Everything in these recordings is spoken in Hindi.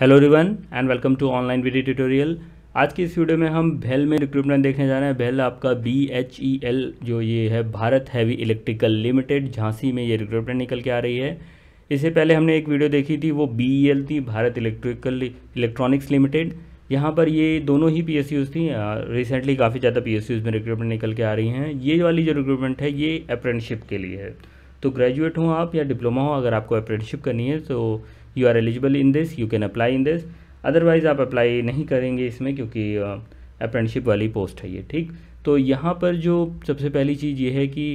hello everyone and welcome to online video tutorial आज की इस वीडियो में हम भेल में रिक्रूटमेंट देखने जा रहे हैं भेल आपका बी एच ई एल जो ये है Bharat Heavy Electrical Limited Jhansi में ये रिक्रूटमेंट निकल के आ रही है इससे पहले हमने एक वीडियो देखी थी वो बी ई एल थी भारत इलेक्ट्रिकल इलेक्ट्रॉनिक्स लिमिटेड यहाँ पर ये दोनों ही पी एस यूज़ थी रिसेंटली काफ़ी ज़्यादा पी एस यूज़ में रिक्रूटमेंट निकल के आ रही हैं ये वाली जो रिक्रूटमेंट है ये अप्रेंटशिप के लिए है तो ग्रेजुएट हों आप या डिप्लोमा हो अगर आपको अप्रेंटशिप करनी है तो you are eligible in this you can apply in this otherwise आप अप्लाई नहीं करेंगे इसमें क्योंकि अप्रेंटशिप वाली पोस्ट है ये ठीक तो यहाँ पर जो सबसे पहली चीज़ ये है कि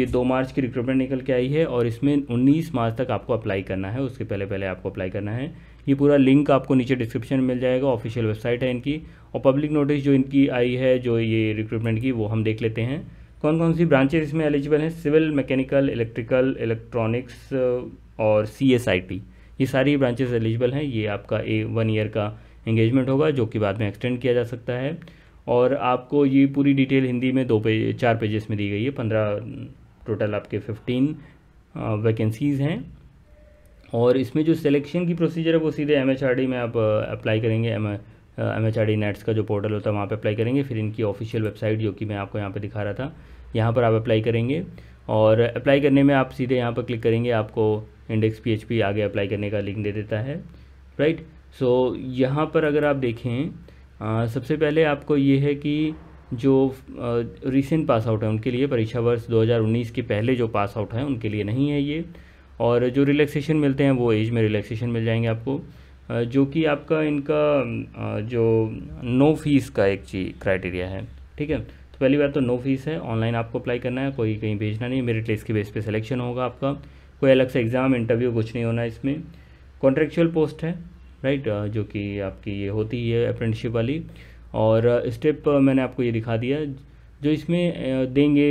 ये दो मार्च की रिक्रूटमेंट निकल के आई है और इसमें 19 मार्च तक आपको अप्लाई करना है उसके पहले पहले आपको अप्लाई करना है ये पूरा लिंक आपको नीचे डिस्क्रिप्शन में मिल जाएगा ऑफिशियल वेबसाइट है इनकी और पब्लिक नोटिस जो इनकी आई है जो ये रिक्रूटमेंट की वो हम देख लेते हैं कौन कौन सी ब्रांचेज इसमें एलिजिबल हैं सिविल मैकेनिकल इलेक्ट्रिकल इलेक्ट्रॉनिक्स और सी ये सारी ब्रांचेस एलिजिबल हैं ये आपका ए वन ईयर का एंगेजमेंट होगा जो कि बाद में एक्सटेंड किया जा सकता है और आपको ये पूरी डिटेल हिंदी में दो पेज चार पेजेस में दी गई है पंद्रह टोटल आपके फिफ्टीन वैकेंसीज़ हैं और इसमें जो सिलेक्शन की प्रोसीजर है वो सीधे एम में आप अप्लाई करेंगे M M H R D NATS का जो पोर्टल होता है वहाँ पे अप्लाई करेंगे फिर इनकी ऑफिशियल वेबसाइट जो कि मैं आपको यहाँ पे दिखा रहा था यहाँ पर आप अप्लाई करेंगे और अप्लाई करने में आप सीधे यहाँ पर क्लिक करेंगे आपको इंडेक्स पी आगे अप्लाई करने का लिंक दे देता है राइट सो so, यहाँ पर अगर आप देखें आ, सबसे पहले आपको ये है कि जो रिसेंट पास आउट है उनके लिए परीक्षा वर्ष 2019 के पहले जो पास आउट हैं उनके लिए नहीं है ये और जो रिलैक्सेशन मिलते हैं वो एज में रिलैक्सेशन मिल जाएंगे आपको आ, जो कि आपका इनका आ, जो नो फीस का एक चीज क्राइटेरिया है ठीक है तो पहली बात तो नो फीस है ऑनलाइन आपको अप्लाई करना है कोई कहीं भेजना नहीं मेरिट लिस्ट के बेस पे सिलेक्शन होगा आपका कोई अलग से एग्ज़ाम इंटरव्यू कुछ नहीं होना इसमें कॉन्ट्रेक्चुअल पोस्ट है राइट जो कि आपकी ये होती है अप्रेंटिसशिप वाली और स्टेप मैंने आपको ये दिखा दिया जो इसमें देंगे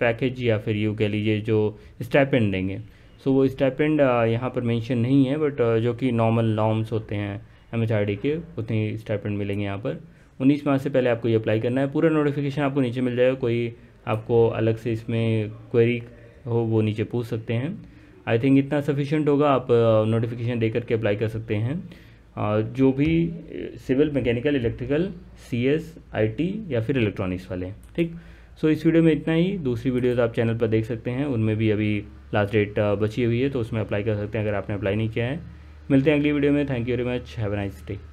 पैकेज या फिर यू कह लीजिए जो स्टैपेंड देंगे सो वो स्टैपेंड यहाँ पर मेंशन नहीं है बट जो कि नॉर्मल नॉर्म्स होते हैं एम के उतने स्टैपेंड मिलेंगे यहाँ पर उन्नीस माह से पहले आपको ये अप्लाई करना है पूरा नोटिफिकेशन आपको नीचे मिल जाएगा कोई आपको अलग से इसमें क्वेरी हो वो नीचे पूछ सकते हैं आई थिंक इतना सफिशेंट होगा आप नोटिफिकेशन दे करके अप्लाई कर सकते हैं जो भी civil mechanical electrical C S I T या फिर इलेक्ट्रॉनिक्स वाले ठीक सो so, इस वीडियो में इतना ही दूसरी वीडियोस आप चैनल पर देख सकते हैं उनमें भी अभी लास्ट डेट बची हुई है तो उसमें अप्लाई कर सकते हैं अगर आपने अप्लाई नहीं किया है मिलते हैं अगली वीडियो में thank you very much have nice day